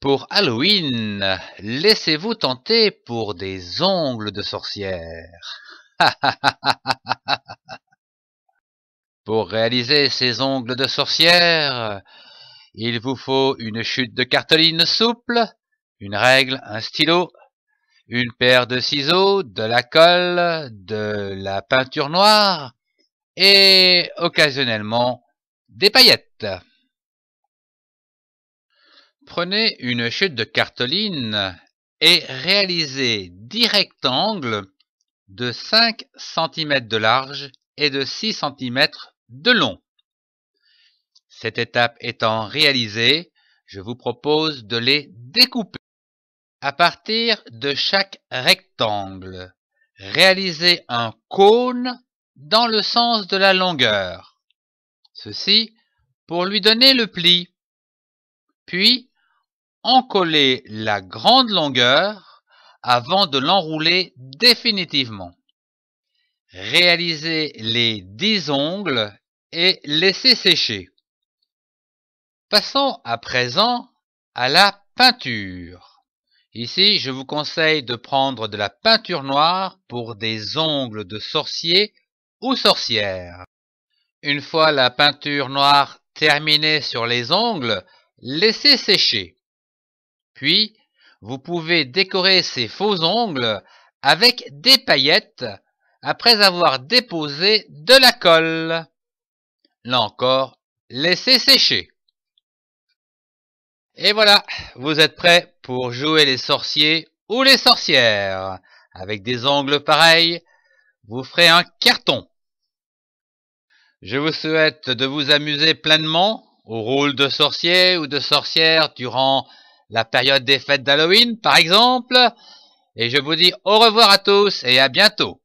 Pour Halloween, laissez-vous tenter pour des ongles de sorcière. pour réaliser ces ongles de sorcière, il vous faut une chute de cartoline souple, une règle, un stylo, une paire de ciseaux, de la colle, de la peinture noire et occasionnellement des paillettes. Prenez une chute de cartoline et réalisez 10 rectangles de 5 cm de large et de 6 cm de long. Cette étape étant réalisée, je vous propose de les découper. À partir de chaque rectangle, réalisez un cône dans le sens de la longueur. Ceci pour lui donner le pli. Puis, Encollez la grande longueur avant de l'enrouler définitivement. Réalisez les 10 ongles et laissez sécher. Passons à présent à la peinture. Ici, je vous conseille de prendre de la peinture noire pour des ongles de sorcier ou sorcière. Une fois la peinture noire terminée sur les ongles, laissez sécher. Puis, vous pouvez décorer ces faux ongles avec des paillettes après avoir déposé de la colle. Là encore, laissez sécher. Et voilà, vous êtes prêts pour jouer les sorciers ou les sorcières. Avec des ongles pareils, vous ferez un carton. Je vous souhaite de vous amuser pleinement au rôle de sorcier ou de sorcière durant la période des fêtes d'Halloween, par exemple. Et je vous dis au revoir à tous et à bientôt.